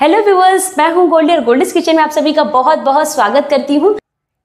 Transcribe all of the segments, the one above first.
hello viewers मैं हूं गोल्डी और गोल्डिस किचन में आप सभी का बहुत बहुत स्वागत करती हूं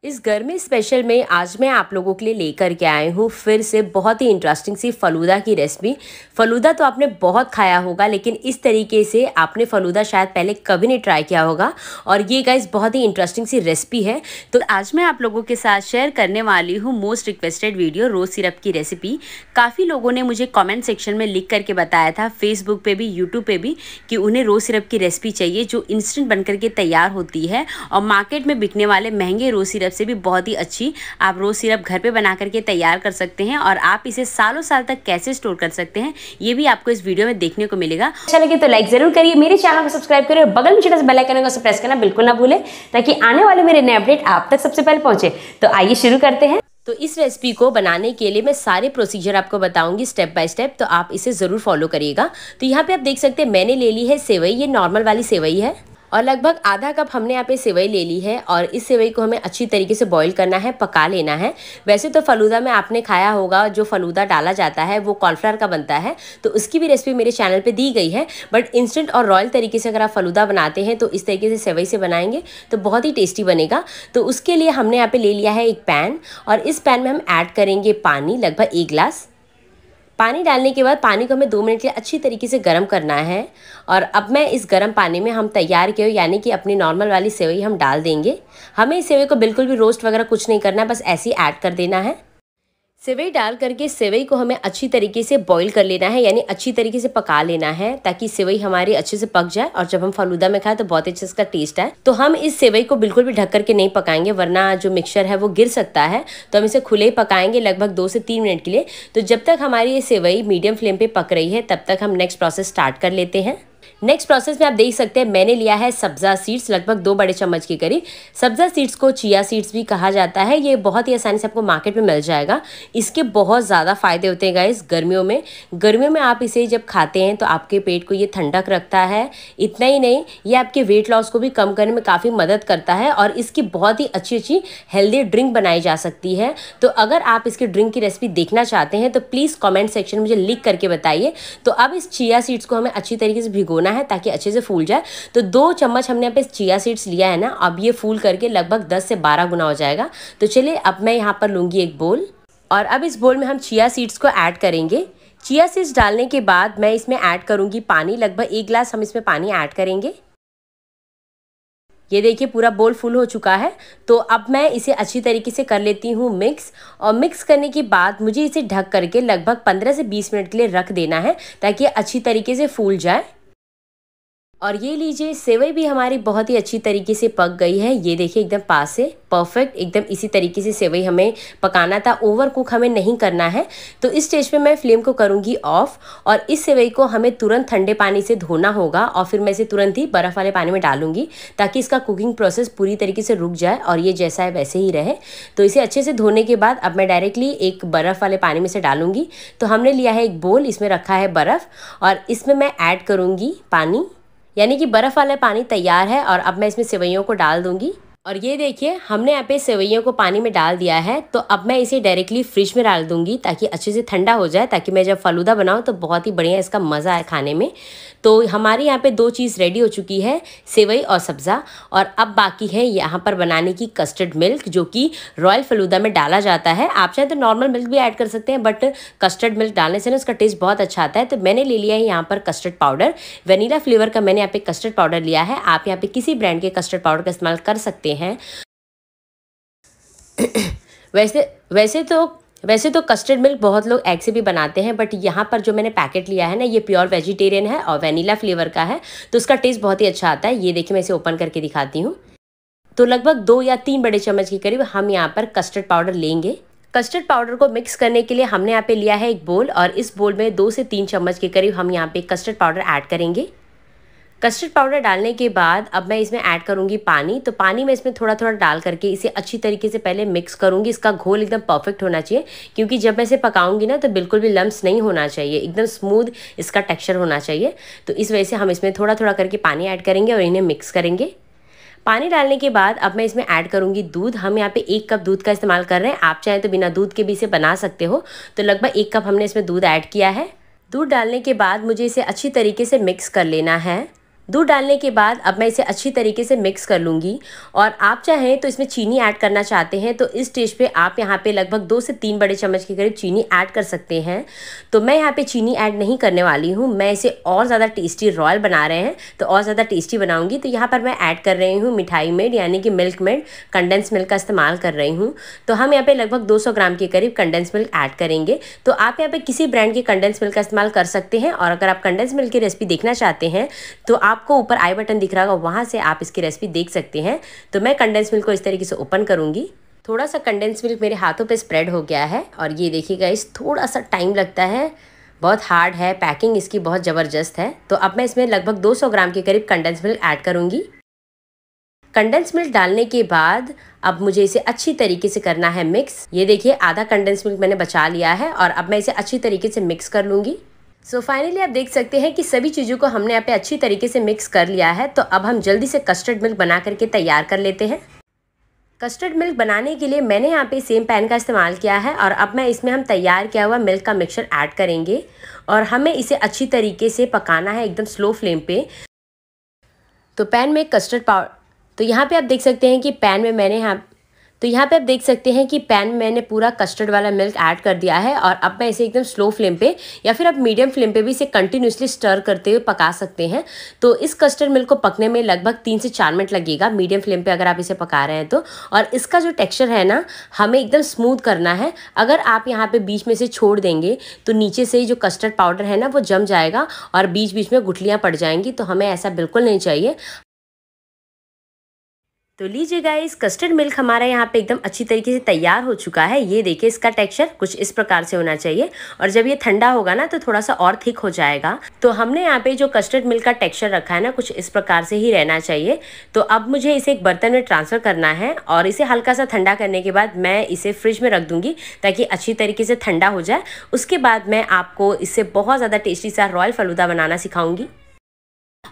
इस गर्मी स्पेशल में आज मैं आप लोगों के लिए लेकर के आई हूँ फिर से बहुत ही इंटरेस्टिंग सी फलूदा की रेसिपी फलूदा तो आपने बहुत खाया होगा लेकिन इस तरीके से आपने फलूदा शायद पहले कभी नहीं ट्राई किया होगा और ये गाइस बहुत ही इंटरेस्टिंग सी रेसिपी है तो आज मैं आप लोगों के साथ शेयर करने वाली हूँ most requested video rose syrup की रेसिपी काफ़ी लोगों ने मुझे कॉमेंट सेक्शन में लिख करके बताया था फेसबुक पर भी यूट्यूब पर भी कि उन्हें रोज़ सिरप की रेसिपी चाहिए जो इंस्टेंट बन करके तैयार होती है और मार्केट में बिकने वाले महंगे रोज़ सिरप सिरप से भी बहुत ही अच्छी आप रोज़ सिरप घर पे बना करके तैयार कर सकते हैं और आप इसे सालों साल तक कैसे स्टोर कर सकते हैं ये भी आपको इस वीडियो में देखने को मिलेगा अच्छा लगे तो लाइक जरूर करिए मेरे चैनल को सब्सक्राइब करिए और बगल में छोटा सा बेलाइकन को प्रेस करना बिल्कुल ना भूले ताकि आने वाले मेरे नए अपडेट आप तक सबसे पहले पहुंचे तो आइए शुरू करते हैं तो इस रेसिपी को बनाने के लिए मैं सारे प्रोसीजर आपको बताऊंगी स्टेप बाय स्टेप तो आप इसे ज़रूर फॉलो करिएगा तो यहाँ पे आप देख सकते हैं मैंने ले ली है सेवई ये नॉर्मल वाली सेवई है और लगभग आधा कप हमने यहाँ पे सेवई ले ली है और इस सेवई को हमें अच्छी तरीके से बॉईल करना है पका लेना है वैसे तो फलूदा में आपने खाया होगा जो फलूदा डाला जाता है वो कॉर्नफ्लावर का बनता है तो उसकी भी रेसिपी मेरे चैनल पर दी गई है बट इंस्टेंट और रॉयल तरीके से अगर आप फलूदा बनाते हैं तो इस तरीके से सेवई से बनाएंगे तो बहुत ही टेस्टी बनेगा तो उसके लिए हमने यहाँ पर ले लिया है एक पैन और इस पैन में हम ऐड करेंगे पानी लगभग एक गिलास पानी डालने के बाद पानी को हमें दो मिनट के लिए अच्छी तरीके से गर्म करना है और अब मैं इस गर्म पानी में हम तैयार किए यानी कि अपनी नॉर्मल वाली सेवई हम डाल देंगे हमें इस सेवई को बिल्कुल भी रोस्ट वगैरह कुछ नहीं करना है बस ऐसे ही ऐड कर देना है सेवई डाल करके सेवई को हमें अच्छी तरीके से बॉईल कर लेना है यानी अच्छी तरीके से पका लेना है ताकि सेवई हमारी अच्छे से पक जाए और जब हम फलूदा में खाएं तो बहुत अच्छे इसका टेस्ट आए तो हम इस सेवई को बिल्कुल भी ढक करके नहीं पकाएंगे वरना जो मिक्सचर है वो गिर सकता है तो हम इसे खुले ही पकाएंगे लगभग दो से तीन मिनट के लिए तो जब तक हमारी ये सेवई मीडियम फ्लेम पर पक रही है तब तक हम नेक्स्ट प्रोसेस स्टार्ट कर लेते हैं नेक्स्ट प्रोसेस में आप देख सकते हैं मैंने लिया है सब्जा सीड्स लगभग दो बड़े चम्मच के करीब सब्जा सीड्स को चिया सीड्स भी कहा जाता है ये बहुत ही आसानी से आपको मार्केट में मिल जाएगा इसके बहुत ज़्यादा फायदे होते हैं गाइस गर्मियों में गर्मियों में आप इसे जब खाते हैं तो आपके पेट को ये ठंडक रखता है इतना ही नहीं ये आपके वेट लॉस को भी कम करने में काफ़ी मदद करता है और इसकी बहुत ही अच्छी अच्छी हेल्दी ड्रिंक बनाई जा सकती है तो अगर आप इसके ड्रिंक की रेसिपी देखना चाहते हैं तो प्लीज़ कॉमेंट सेक्शन में मुझे लिख करके बताइए तो अब इस चिया सीड्स को हमें अच्छी तरीके से भिगो भिगोना है ताकि अच्छे से फूल जाए तो दो चम्मच हमने यहाँ पे चिया सीड्स लिया है ना अब ये फूल करके लगभग दस से बारह गुना हो जाएगा तो चलिए अब मैं यहाँ पर लूँगी एक बोल और अब इस बोल में हम चिया सीड्स को ऐड करेंगे चिया सीड्स डालने के बाद मैं इसमें ऐड करूँगी पानी लगभग एक गिलास हम इसमें पानी ऐड करेंगे ये देखिए पूरा बोल फुल हो चुका है तो अब मैं इसे अच्छी तरीके से कर लेती हूँ मिक्स और मिक्स करने के बाद मुझे इसे ढक करके लगभग 15 से 20 मिनट के लिए रख देना है ताकि अच्छी तरीके से फूल जाए और ये लीजिए सेवई भी हमारी बहुत ही अच्छी तरीके से पक गई है ये देखिए एकदम पास से परफेक्ट एकदम इसी तरीके से सेवई हमें पकाना था ओवर कुक हमें नहीं करना है तो इस स्टेज पे मैं फ्लेम को करूँगी ऑफ़ और इस सेवई को हमें तुरंत ठंडे पानी से धोना होगा और फिर मैं इसे तुरंत ही बर्फ़ वाले पानी में डालूंगी ताकि इसका कुकिंग प्रोसेस पूरी तरीके से रुक जाए और ये जैसा है वैसे ही रहे तो इसे अच्छे से धोने के बाद अब मैं डायरेक्टली एक बर्फ़ वाले पानी में से डालूंगी तो हमने लिया है एक बोल इसमें रखा है बर्फ़ और इसमें मैं ऐड करूँगी पानी यानी कि बर्फ़ वाला पानी तैयार है और अब मैं इसमें सेवैयों को डाल दूँगी और ये देखिए हमने यहाँ पे सेवैयों को पानी में डाल दिया है तो अब मैं इसे डायरेक्टली फ्रिज में डाल दूंगी ताकि अच्छे से ठंडा हो जाए ताकि मैं जब फलूदा बनाऊँ तो बहुत ही बढ़िया इसका मज़ा है खाने में तो हमारे यहाँ पे दो चीज़ रेडी हो चुकी है सेवई और सब्ज़ा और अब बाकी है यहाँ पर बनाने की कस्टर्ड मिल्क जो कि रॉयल फलूदा में डाला जाता है आप चाहें तो नॉर्मल मिल्क भी ऐड कर सकते हैं बट कस्टर्ड मिल्क डालने से ना उसका टेस्ट बहुत अच्छा आता है तो मैंने ले लिया है यहाँ पर कस्टर्ड पाउडर वनीला फ्लेवर का मैंने यहाँ पे कस्टर्ड पाउडर लिया है आप यहाँ पर किसी ब्रांड के कस्टर्ड पाउडर का इस्तेमाल कर सकते हैं सकते हैं वैसे वैसे तो वैसे तो कस्टर्ड मिल्क बहुत लोग एग से भी बनाते हैं बट यहाँ पर जो मैंने पैकेट लिया है ना ये प्योर वेजिटेरियन है और वेनीला फ्लेवर का है तो उसका टेस्ट बहुत ही अच्छा आता है ये देखिए मैं इसे ओपन करके दिखाती हूँ तो लगभग दो या तीन बड़े चम्मच के करीब हम यहाँ पर कस्टर्ड पाउडर लेंगे कस्टर्ड पाउडर को मिक्स करने के लिए हमने यहाँ पे लिया है एक बोल और इस बोल में दो से तीन चम्मच के करीब हम यहाँ पे कस्टर्ड पाउडर ऐड करेंगे कस्टर्ड पाउडर डालने के बाद अब मैं इसमें ऐड करूँगी पानी तो पानी मैं इसमें थोड़ा थोड़ा डाल करके इसे अच्छी तरीके से पहले मिक्स करूँगी इसका घोल एकदम परफेक्ट होना चाहिए क्योंकि जब मैं इसे पकाऊंगी ना तो बिल्कुल भी लम्ब नहीं होना चाहिए एकदम स्मूद इसका टेक्स्चर होना चाहिए तो इस वजह से हम इसमें थोड़ा थोड़ा करके पानी ऐड करेंगे और इन्हें मिक्स करेंगे पानी डालने के बाद अब मैं इसमें ऐड करूँगी दूध हम यहाँ पे एक कप दूध का इस्तेमाल कर रहे हैं आप चाहें तो बिना दूध के भी इसे बना सकते हो तो लगभग एक कप हमने इसमें दूध ऐड किया है दूध डालने के बाद मुझे इसे अच्छी तरीके से मिक्स कर लेना है दूध डालने के बाद अब मैं इसे अच्छी तरीके से मिक्स कर लूँगी और आप चाहें तो इसमें चीनी ऐड करना चाहते हैं तो इस स्टेज पे आप यहाँ पे लगभग दो से तीन बड़े चम्मच के करीब चीनी ऐड कर सकते हैं तो मैं यहाँ पे चीनी ऐड नहीं करने वाली हूँ मैं इसे और ज़्यादा टेस्टी रॉयल बना रहे हैं तो और ज़्यादा टेस्टी बनाऊँगी तो यहाँ पर मैं ऐड कर रही हूँ मिठाई मेड यानी कि मिल्क मेड कंडेंस मिल्क का इस्तेमाल कर रही हूँ तो हम यहाँ पर लगभग दो ग्राम के करीब कंडेंस मिल्क ऐड करेंगे तो आप यहाँ पर किसी ब्रांड के कंडेंस मिल्क का इस्तेमाल कर सकते हैं और अगर आप कंडेंस मिल्क की रेसिपी देखना चाहते हैं तो आप आपको ऊपर आई बटन दिख रहा होगा वहाँ से आप इसकी रेसिपी देख सकते हैं तो मैं कंडेंस मिल्क को इस तरीके से ओपन करूँगी थोड़ा सा कंडेंस मिल्क मेरे हाथों पर स्प्रेड हो गया है और ये देखिएगा इस थोड़ा सा टाइम लगता है बहुत हार्ड है पैकिंग इसकी बहुत ज़बरदस्त है तो अब मैं इसमें लगभग 200 ग्राम के करीब कंडेंस मिल्क ऐड करूँगी कंडेंस मिल्क डालने के बाद अब मुझे इसे अच्छी तरीके से करना है मिक्स ये देखिए आधा कंडेंस मिल्क मैंने बचा लिया है और अब मैं इसे अच्छी तरीके से मिक्स कर लूँगी सो so फाइनली आप देख सकते हैं कि सभी चीज़ों को हमने यहाँ पे अच्छी तरीके से मिक्स कर लिया है तो अब हम जल्दी से कस्टर्ड मिल्क बना करके तैयार कर लेते हैं कस्टर्ड मिल्क बनाने के लिए मैंने यहाँ पे सेम पैन का इस्तेमाल किया है और अब मैं इसमें हम तैयार किया हुआ मिल्क का मिक्सचर ऐड करेंगे और हमें इसे अच्छी तरीके से पकाना है एकदम स्लो फ्लेम पे तो पैन में कस्टर्ड पाउडर तो यहाँ पे आप देख सकते हैं कि पैन में मैंने यहाँ तो यहाँ पे आप देख सकते हैं कि पैन में मैंने पूरा कस्टर्ड वाला मिल्क ऐड कर दिया है और अब मैं इसे एकदम स्लो फ्लेम पे या फिर आप मीडियम फ्लेम पे भी इसे कंटिन्यूसली स्टर करते हुए पका सकते हैं तो इस कस्टर्ड मिल्क को पकने में लगभग तीन से चार मिनट लगेगा मीडियम फ्लेम पर अगर आप इसे पका रहे हैं तो और इसका जो टेक्स्चर है ना हमें एकदम स्मूथ करना है अगर आप यहाँ पर बीच में से छोड़ देंगे तो नीचे से ही जो कस्टर्ड पाउडर है ना वो जम जाएगा और बीच बीच में गुठलियाँ पड़ जाएंगी तो हमें ऐसा बिल्कुल नहीं चाहिए तो लीजिए गाइस कस्टर्ड मिल्क हमारा यहाँ पे एकदम अच्छी तरीके से तैयार हो चुका है ये देखिए इसका टेक्सचर कुछ इस प्रकार से होना चाहिए और जब ये ठंडा होगा ना तो थोड़ा सा और थिक हो जाएगा तो हमने यहाँ पे जो कस्टर्ड मिल्क का टेक्सचर रखा है ना कुछ इस प्रकार से ही रहना चाहिए तो अब मुझे इसे एक बर्तन में ट्रांसफ़र करना है और इसे हल्का सा ठंडा करने के बाद मैं इसे फ्रिज में रख दूँगी ताकि अच्छी तरीके से ठंडा हो जाए उसके बाद मैं आपको इससे बहुत ज़्यादा टेस्टी सा रॉयल फलूदा बनाना सिखाऊँगी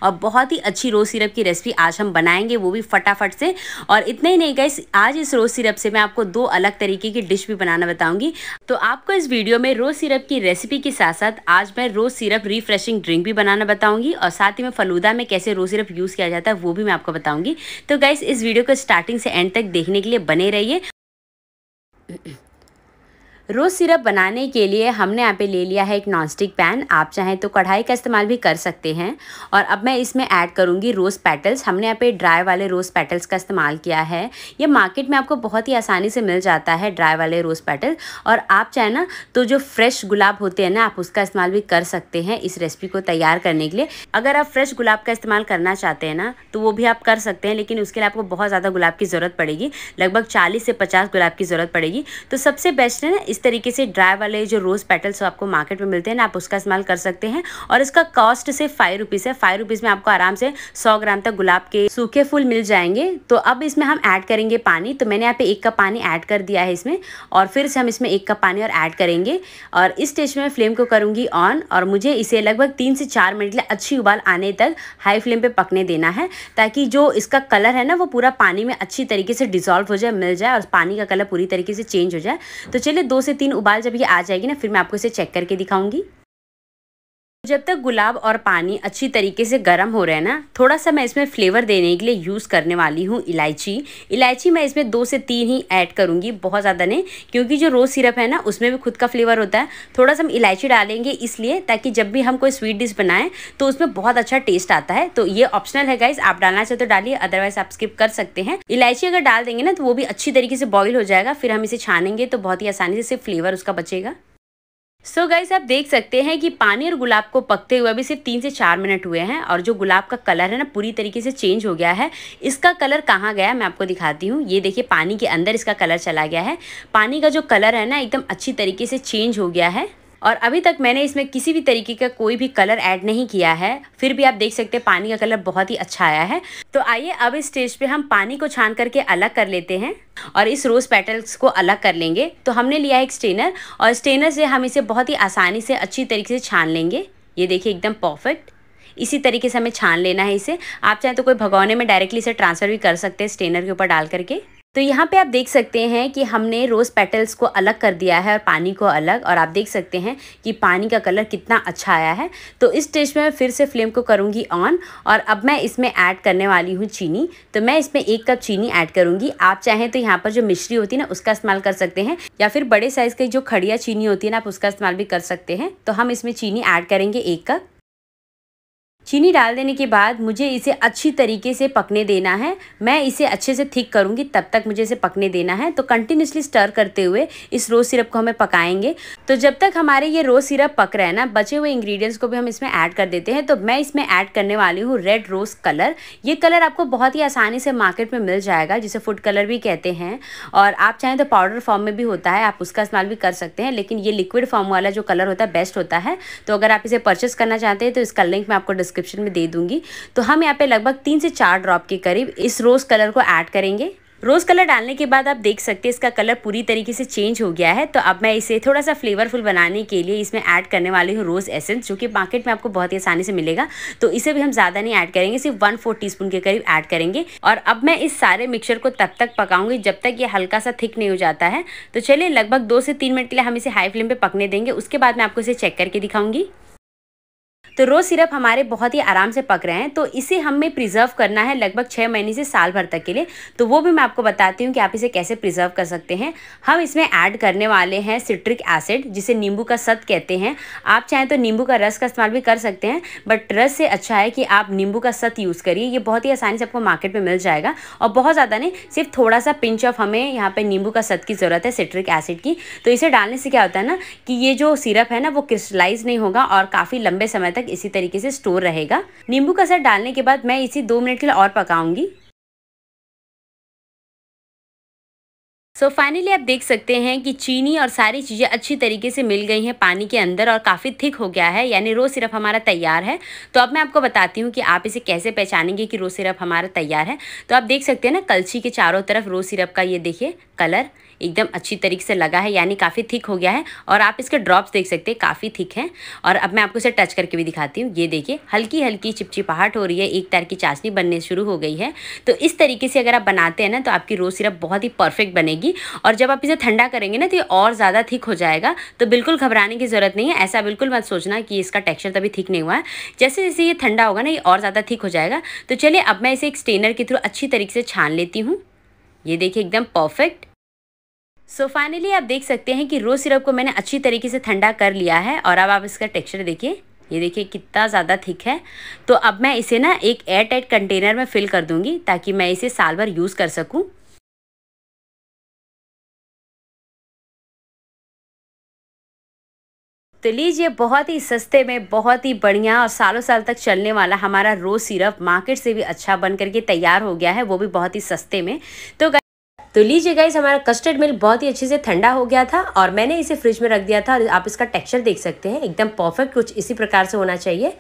और बहुत ही अच्छी रोज़ सिरप की रेसिपी आज हम बनाएंगे वो भी फटाफट से और इतना ही नहीं गए आज इस रोज़ सिरप से मैं आपको दो अलग तरीके की डिश भी बनाना बताऊंगी तो आपको इस वीडियो में रोज़ सिरप की रेसिपी के साथ साथ आज मैं रोज़ सिरप रिफ्रेशिंग ड्रिंक भी बनाना बताऊंगी और साथ ही में फलूदा में कैसे रोज़ सिरप यूज़ किया जाता है वो भी मैं आपको बताऊँगी तो गैस इस वीडियो को स्टार्टिंग से एंड तक देखने के लिए बने रहिए रोज़ सिरप बनाने के लिए हमने यहाँ पे ले लिया है एक नॉनस्टिक पैन आप चाहें तो कढ़ाई का इस्तेमाल भी कर सकते हैं और अब मैं इसमें ऐड करूँगी रोज़ पैटल्स हमने यहाँ पे ड्राई वाले रोज़ पैटल्स का इस्तेमाल किया है ये मार्केट में आपको बहुत ही आसानी से मिल जाता है ड्राई वाले रोज़ पैटल और आप चाहें ना तो जो फ्रेश गुलाब होते हैं ना आप उसका इस्तेमाल भी कर सकते हैं इस रेसिपी को तैयार करने के लिए अगर आप फ्रेश गुलाब का इस्तेमाल करना चाहते हैं ना तो वो भी आप कर सकते हैं लेकिन उसके लिए आपको बहुत ज़्यादा गुलाब की ज़रूरत पड़ेगी लगभग चालीस से पचास गुलाब की ज़रूरत पड़ेगी तो सबसे बेस्ट है ना इस तरीके से ड्राई वाले जो रोज़ पेटल्स आपको मार्केट में मिलते हैं ना आप उसका इस्तेमाल कर सकते हैं और इसका कॉस्ट सिर्फ फाइव रुपीज़ है फाइव रुपीज़ में आपको आराम से सौ ग्राम तक गुलाब के सूखे फूल मिल जाएंगे तो अब इसमें हम ऐड करेंगे पानी तो मैंने यहाँ पे एक कप पानी ऐड कर दिया है इसमें और फिर से हम इसमें एक कप पानी और ऐड करेंगे और इस स्टेज में फ्लेम को करूँगी ऑन और मुझे इसे लगभग तीन से चार मिनट लिए अच्छी उबाल आने तक हाई फ्लेम पर पकने देना है ताकि जो इसका कलर है ना वो पूरा पानी में अच्छी तरीके से डिजॉल्व हो जाए मिल जाए और पानी का कलर पूरी तरीके से चेंज हो जाए तो चलिए दो से तीन उबाल जब ये आ जाएगी ना फिर मैं आपको इसे चेक करके दिखाऊंगी जब तक गुलाब और पानी अच्छी तरीके से गर्म हो रहे हैं ना थोड़ा सा मैं इसमें फ्लेवर देने के लिए यूज़ करने वाली हूँ इलायची इलायची मैं इसमें दो से तीन ही ऐड करूँगी बहुत ज़्यादा नहीं क्योंकि जो रोज़ सिरप है ना उसमें भी खुद का फ्लेवर होता है थोड़ा सा हम इलायची डालेंगे इसलिए ताकि जब भी हम कोई स्वीट डिश बनाएं तो उसमें बहुत अच्छा टेस्ट आता है तो ये ऑप्शनल है गाइज आप डालना चाहते तो डालिए अदरवाइज आप स्किप कर सकते हैं इलायची अगर डाल देंगे ना तो वो भी अच्छी तरीके से बॉयल हो जाएगा फिर हम इसे छानेंगे तो बहुत ही आसानी से सिर्फ फ्लेवर उसका बचेगा सो so गाइज आप देख सकते हैं कि पानी और गुलाब को पकते हुए अभी सिर्फ तीन से चार मिनट हुए हैं और जो गुलाब का कलर है ना पूरी तरीके से चेंज हो गया है इसका कलर कहाँ गया मैं आपको दिखाती हूँ ये देखिए पानी के अंदर इसका कलर चला गया है पानी का जो कलर है ना एकदम अच्छी तरीके से चेंज हो गया है और अभी तक मैंने इसमें किसी भी तरीके का कोई भी कलर ऐड नहीं किया है फिर भी आप देख सकते हैं पानी का कलर बहुत ही अच्छा आया है तो आइए अब इस स्टेज पे हम पानी को छान करके अलग कर लेते हैं और इस रोज़ पेटल्स को अलग कर लेंगे तो हमने लिया एक स्टेनर और स्टेनर से हम इसे बहुत ही आसानी से अच्छी तरीके से छान लेंगे ये देखिए एकदम परफेक्ट इसी तरीके से हमें छान लेना है इसे आप चाहें तो कोई भगवने में डायरेक्टली इसे ट्रांसफ़र भी कर सकते हैं स्टेनर के ऊपर डाल करके तो यहाँ पे आप देख सकते हैं कि हमने रोज़ पेटल्स को अलग कर दिया है और पानी को अलग और आप देख सकते हैं कि पानी का कलर कितना अच्छा आया है तो इस स्टेज में मैं फिर से फ्लेम को करूँगी ऑन और अब मैं इसमें ऐड करने वाली हूँ चीनी तो मैं इसमें एक कप चीनी ऐड करूँगी आप चाहें तो यहाँ पर जो मिश्री होती है ना उसका इस्तेमाल कर सकते हैं या फिर बड़े साइज़ की जो खड़िया चीनी होती है ना आप उसका इस्तेमाल भी कर सकते हैं तो हम इसमें चीनी ऐड करेंगे एक कप चीनी डाल देने के बाद मुझे इसे अच्छी तरीके से पकने देना है मैं इसे अच्छे से थिक करूँगी तब तक मुझे इसे पकने देना है तो कंटिन्यूसली स्टर करते हुए इस रोज़ सिरप को हमें पकाएंगे तो जब तक हमारे ये रोज़ सिरप पक रहा है ना बचे हुए इंग्रेडिएंट्स को भी हम इसमें ऐड कर देते हैं तो मैं इसमें ऐड करने वाली हूँ रेड रोज़ कलर ये कलर आपको बहुत ही आसानी से मार्केट में मिल जाएगा जिसे फूड कलर भी कहते हैं और आप चाहें तो पाउडर फॉर्म में भी होता है आप उसका इस्तेमाल भी कर सकते हैं लेकिन ये लिक्विड फॉर्म वाला जो कलर होता है बेस्ट होता है तो अगर आप इसे परचेस करना चाहते हैं तो इसका लिंक मैं आपको डिस्क्रिप्शन में दे दूंगी तो हम यहाँ पे लगभग तीन से चार ड्रॉप के करीब इस रोज़ कलर को ऐड करेंगे रोज़ कलर डालने के बाद आप देख सकते हैं इसका कलर पूरी तरीके से चेंज हो गया है तो अब मैं इसे थोड़ा सा फ्लेवरफुल बनाने के लिए इसमें ऐड करने वाली हूँ रोज़ एसेंस जो कि मार्केट में आपको बहुत ही आसानी से मिलेगा तो इसे भी हम ज़्यादा नहीं ऐड करेंगे सिर्फ वन फोर टी के करीब ऐड करेंगे और अब मैं इस सारे मिक्सर को तब तक पकाऊंगी जब तक ये हल्का सा थिक नहीं हो जाता है तो चलिए लगभग दो से तीन मिनट के लिए हम इसे हाई फ्लेम पर पकने देंगे उसके बाद मैं आपको इसे चेक करके दिखाऊंगी तो रोज़ सिरप हमारे बहुत ही आराम से पक रहे हैं तो इसे हमें प्रिजर्व करना है लगभग छः महीने से साल भर तक के लिए तो वो भी मैं आपको बताती हूँ कि आप इसे कैसे प्रिजर्व कर सकते हैं हम इसमें ऐड करने वाले हैं सिट्रिक एसिड जिसे नींबू का सत कहते हैं आप चाहें तो नींबू का रस का इस्तेमाल भी कर सकते हैं बट रस से अच्छा है कि आप नींबू का सत यूज़ करिए ये बहुत ही आसानी से आपको मार्केट में मिल जाएगा और बहुत ज़्यादा नहीं सिर्फ थोड़ा सा पिंच ऑफ हमें यहाँ पर नींबू का सत की ज़रूरत है सिट्रिक एसिड की तो इसे डालने से क्या होता है ना कि ये जो सिरप है ना वो क्रिस्टलाइज नहीं होगा और काफ़ी लंबे समय समय तक इसी तरीके से स्टोर रहेगा नींबू का असर डालने के बाद मैं इसी दो मिनट के लिए और पकाऊंगी सो so फाइनली आप देख सकते हैं कि चीनी और सारी चीज़ें अच्छी तरीके से मिल गई हैं पानी के अंदर और काफ़ी थिक हो गया है यानी रो सिरप हमारा तैयार है तो अब मैं आपको बताती हूँ कि आप इसे कैसे पहचानेंगे कि रो सिरप हमारा तैयार है तो आप देख सकते हैं ना कलछी के चारों तरफ रो सिरप का ये देखिए कलर एकदम अच्छी तरीके से लगा है यानी काफ़ी थिक हो गया है और आप इसके ड्रॉप्स देख सकते हैं काफ़ी थिक है और अब मैं आपको इसे टच करके भी दिखाती हूँ ये देखिए हल्की हल्की चिपचिपाहट हो रही है एक तरह की चाशनी बनने शुरू हो गई है तो इस तरीके से अगर आप बनाते हैं ना तो आपकी रोज़ सिरप बहुत ही परफेक्ट बनेगी और जब आप इसे ठंडा करेंगे ना तो ये और ज़्यादा थिक हो जाएगा तो बिल्कुल घबराने की ज़रूरत नहीं है ऐसा बिल्कुल मत सोचना कि इसका टेक्स्चर तभी थिक नहीं हुआ है जैसे जैसे ये ठंडा होगा ना ये और ज़्यादा थिक हो जाएगा तो चलिए अब मैं इसे एक स्टेनर के थ्रू अच्छी तरीके से छान लेती हूँ ये देखिए एकदम परफेक्ट सो so फाइनली आप देख सकते हैं कि रोज़ सिरप को मैंने अच्छी तरीके से ठंडा कर लिया है और अब आप इसका टेक्सचर देखिए ये देखिए कितना ज़्यादा थिक है तो अब मैं इसे ना एक एयर टाइट कंटेनर में फ़िल कर दूंगी ताकि मैं इसे साल भर यूज़ कर सकूं तो लीजिए बहुत ही सस्ते में बहुत ही बढ़िया और सालों साल तक चलने वाला हमारा रोज़ सिरप मार्केट से भी अच्छा बन करके तैयार हो गया है वो भी बहुत ही सस्ते में तो तो लीजिए गाइज हमारा कस्टर्ड मिल्क बहुत ही अच्छे से ठंडा हो गया था और मैंने इसे फ्रिज में रख दिया था और आप इसका टेक्सचर देख सकते हैं एकदम परफेक्ट कुछ इसी प्रकार से होना चाहिए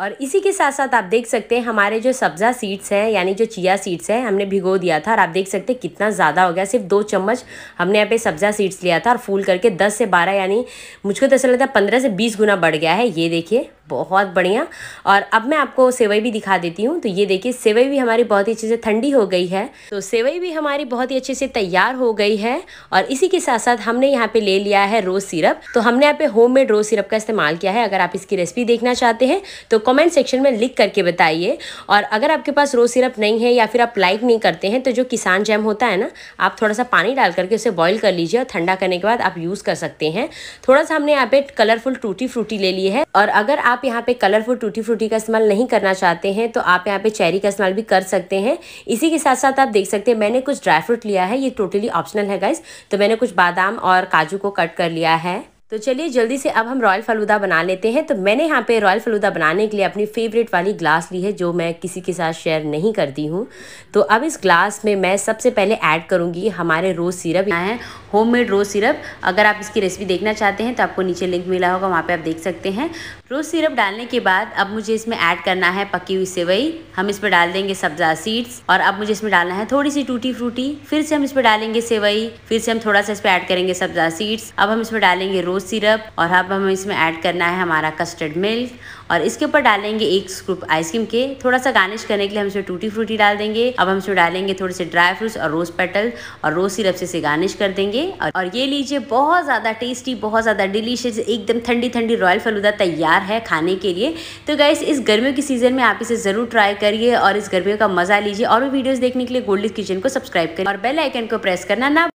और इसी के साथ साथ आप देख सकते हैं हमारे जो सब्जा सीड्स हैं यानी जो चिया सीड्स हैं हमने भिगो दिया था और आप देख सकते हैं कितना ज़्यादा हो गया सिर्फ दो चम्मच हमने यहाँ पे सब्जा सीड्स लिया था और फूल करके दस से बारह यानी मुझको तो ऐसा लगता है पंद्रह से बीस गुना बढ़ गया है ये देखिए बहुत बढ़िया और अब मैं आपको सेवई भी दिखा देती हूँ तो ये देखिए सेवई भी हमारी बहुत ही अच्छे से ठंडी हो गई है तो सेवई भी हमारी बहुत ही अच्छे से तैयार हो गई है और इसी के साथ साथ हमने यहाँ पे ले लिया है रोज़ सिरप तो हमने यहाँ पे होममेड रोज़ सिरप का इस्तेमाल किया है अगर आप इसकी रेसिपी देखना चाहते हैं तो कमेंट सेक्शन में लिख करके बताइए और अगर आपके पास रोज़ सिरप नहीं है या फिर आप लाइक नहीं करते हैं तो जो किसान जैम होता है ना आप थोड़ा सा पानी डाल करके उसे बॉईल कर लीजिए और ठंडा करने के बाद आप यूज़ कर सकते हैं थोड़ा सा हमने यहाँ पे कलरफुल टूटी फ्रूटी ले ली है और अगर आप यहाँ पे कलरफुल टूटी फ्रूटी का इस्तेमाल नहीं करना चाहते हैं तो आप यहाँ पे चेरी का इस्तेमाल भी कर सकते हैं इसी के साथ साथ आप देख सकते हैं मैंने कुछ ड्राई फ्रूट लिया है ये टोटली ऑप्शनल है गाइज तो मैंने कुछ बादाम और काजू को कट कर लिया है तो चलिए जल्दी से अब हम रॉयल फलूदा बना लेते हैं तो मैंने यहाँ पे रॉयल फलूदा बनाने के लिए अपनी फेवरेट वाली ग्लास ली है जो मैं किसी के साथ शेयर नहीं करती हूँ तो अब इस ग्लास में मैं सबसे पहले ऐड करूँगी हमारे रोज़ सिरप यहाँ है होममेड रोज़ सिरप अगर आप इसकी रेसिपी देखना चाहते हैं तो आपको नीचे लिंक मिला होगा वहाँ पर आप देख सकते हैं रोज़ सिरप डालने के बाद अब मुझे इसमें ऐड करना है पकी हुई सेवई हम इसमें डाल देंगे सब्जा सीड्स और अब मुझे इसमें डालना है थोड़ी सी टूटी फ्रूटी फिर से हम इसमें डालेंगे सेवई फिर से हम थोड़ा सा इसमें ऐड करेंगे सब्जा सीड्स अब हम इसमें डालेंगे रोज़ सिरप और अब हम इसमें ऐड करना है हमारा कस्टर्ड मिल्क और इसके ऊपर डालेंगे एक स्क्रूप आइसक्रीम के थोड़ा सा गार्निश करने के लिए हम इसमें टूटी फ्रूटी डाल देंगे अब हम इसमें डालेंगे थोड़े से ड्राई फ्रूट्स और रोज़ पेटल और रोज़ सिरप से गार्निश कर देंगे और ये लीजिए बहुत ज़्यादा टेस्टी बहुत ज़्यादा डिलीशियस एकदम ठंडी ठंडी रॉयल फलूदा तैयार है खाने के लिए तो गैस इस गर्मियों की सीज़न में आप इसे ज़रूर ट्राई करिए और इस गर्मियों का मज़ा लीजिए और भी वीडियोस देखने के लिए गोल्डिस किचन को सब्सक्राइब करें और बेल आइकन को प्रेस करना ना